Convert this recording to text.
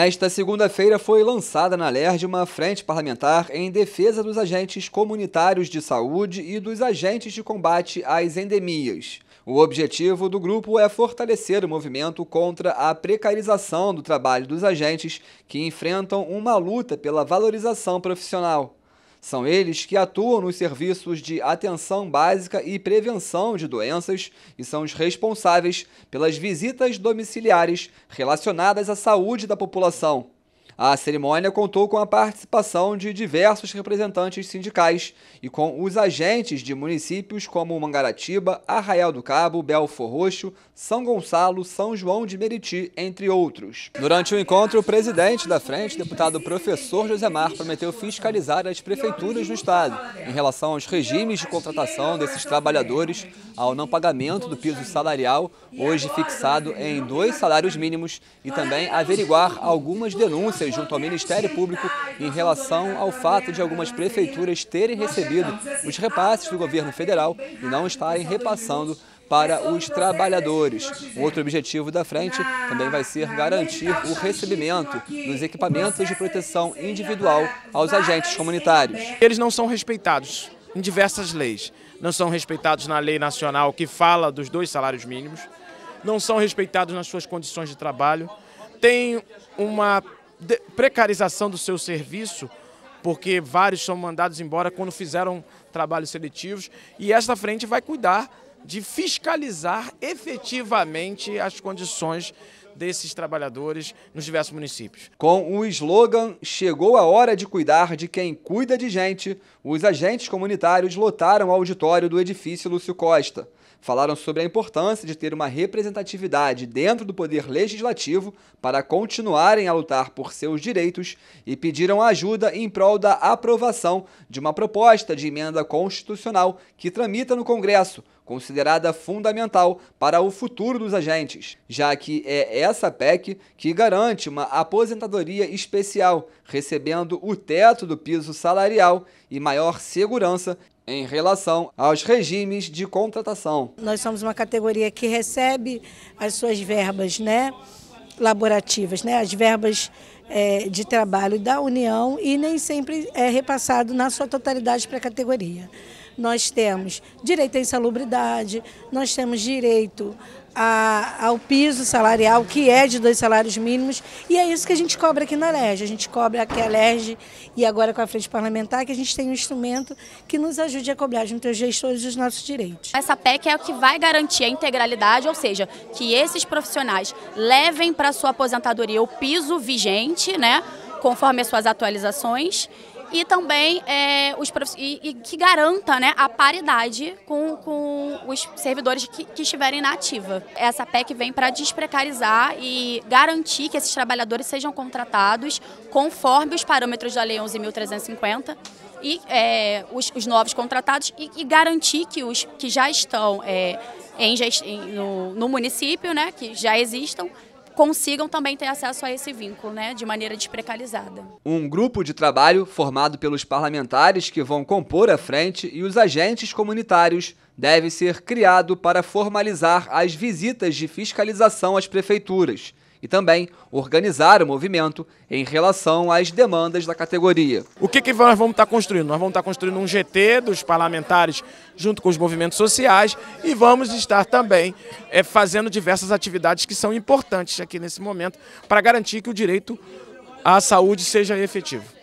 Nesta segunda-feira foi lançada na LERJ uma frente parlamentar em defesa dos agentes comunitários de saúde e dos agentes de combate às endemias. O objetivo do grupo é fortalecer o movimento contra a precarização do trabalho dos agentes que enfrentam uma luta pela valorização profissional. São eles que atuam nos serviços de atenção básica e prevenção de doenças e são os responsáveis pelas visitas domiciliares relacionadas à saúde da população. A cerimônia contou com a participação de diversos representantes sindicais e com os agentes de municípios como Mangaratiba, Arraial do Cabo, Belfor Roxo, São Gonçalo, São João de Meriti, entre outros. Durante o encontro, o presidente da frente, deputado professor Josemar, prometeu fiscalizar as prefeituras do estado em relação aos regimes de contratação desses trabalhadores, ao não pagamento do piso salarial, hoje fixado em dois salários mínimos, e também averiguar algumas denúncias denúncias junto ao Ministério Público em relação ao fato de algumas prefeituras terem recebido os repasses do governo federal e não estarem repassando para os trabalhadores. Um outro objetivo da frente também vai ser garantir o recebimento dos equipamentos de proteção individual aos agentes comunitários. Eles não são respeitados em diversas leis. Não são respeitados na lei nacional que fala dos dois salários mínimos, não são respeitados nas suas condições de trabalho, tem uma precarização do seu serviço, porque vários são mandados embora quando fizeram trabalhos seletivos, e esta frente vai cuidar de fiscalizar efetivamente as condições desses trabalhadores nos diversos municípios. Com o slogan Chegou a hora de cuidar de quem cuida de gente, os agentes comunitários lotaram o auditório do edifício Lúcio Costa. Falaram sobre a importância de ter uma representatividade dentro do poder legislativo para continuarem a lutar por seus direitos e pediram ajuda em prol da aprovação de uma proposta de emenda constitucional que tramita no Congresso considerada fundamental para o futuro dos agentes, já que é essa PEC que garante uma aposentadoria especial, recebendo o teto do piso salarial e maior segurança em relação aos regimes de contratação. Nós somos uma categoria que recebe as suas verbas, né? laborativas, né? as verbas é, de trabalho da União e nem sempre é repassado na sua totalidade para a categoria nós temos direito à insalubridade, nós temos direito a, ao piso salarial, que é de dois salários mínimos, e é isso que a gente cobra aqui na LERJ. A gente cobra aqui a LERJ e agora com a frente parlamentar, que a gente tem um instrumento que nos ajude a cobrar junto aos gestores os nossos direitos. Essa PEC é o que vai garantir a integralidade, ou seja, que esses profissionais levem para sua aposentadoria o piso vigente, né, conforme as suas atualizações, e também é, os prof... e, e, que garanta né, a paridade com, com os servidores que, que estiverem na ativa. Essa PEC vem para desprecarizar e garantir que esses trabalhadores sejam contratados conforme os parâmetros da Lei 11.350 e é, os, os, novos contratados e, e, garantir que os que já estão é, em, no, no município, né, que já existam, consigam também ter acesso a esse vínculo, né, de maneira desprecarizada. Um grupo de trabalho formado pelos parlamentares que vão compor a frente e os agentes comunitários deve ser criado para formalizar as visitas de fiscalização às prefeituras e também organizar o movimento em relação às demandas da categoria. O que, que nós vamos estar tá construindo? Nós vamos estar tá construindo um GT dos parlamentares junto com os movimentos sociais e vamos estar também é, fazendo diversas atividades que são importantes aqui nesse momento para garantir que o direito à saúde seja efetivo.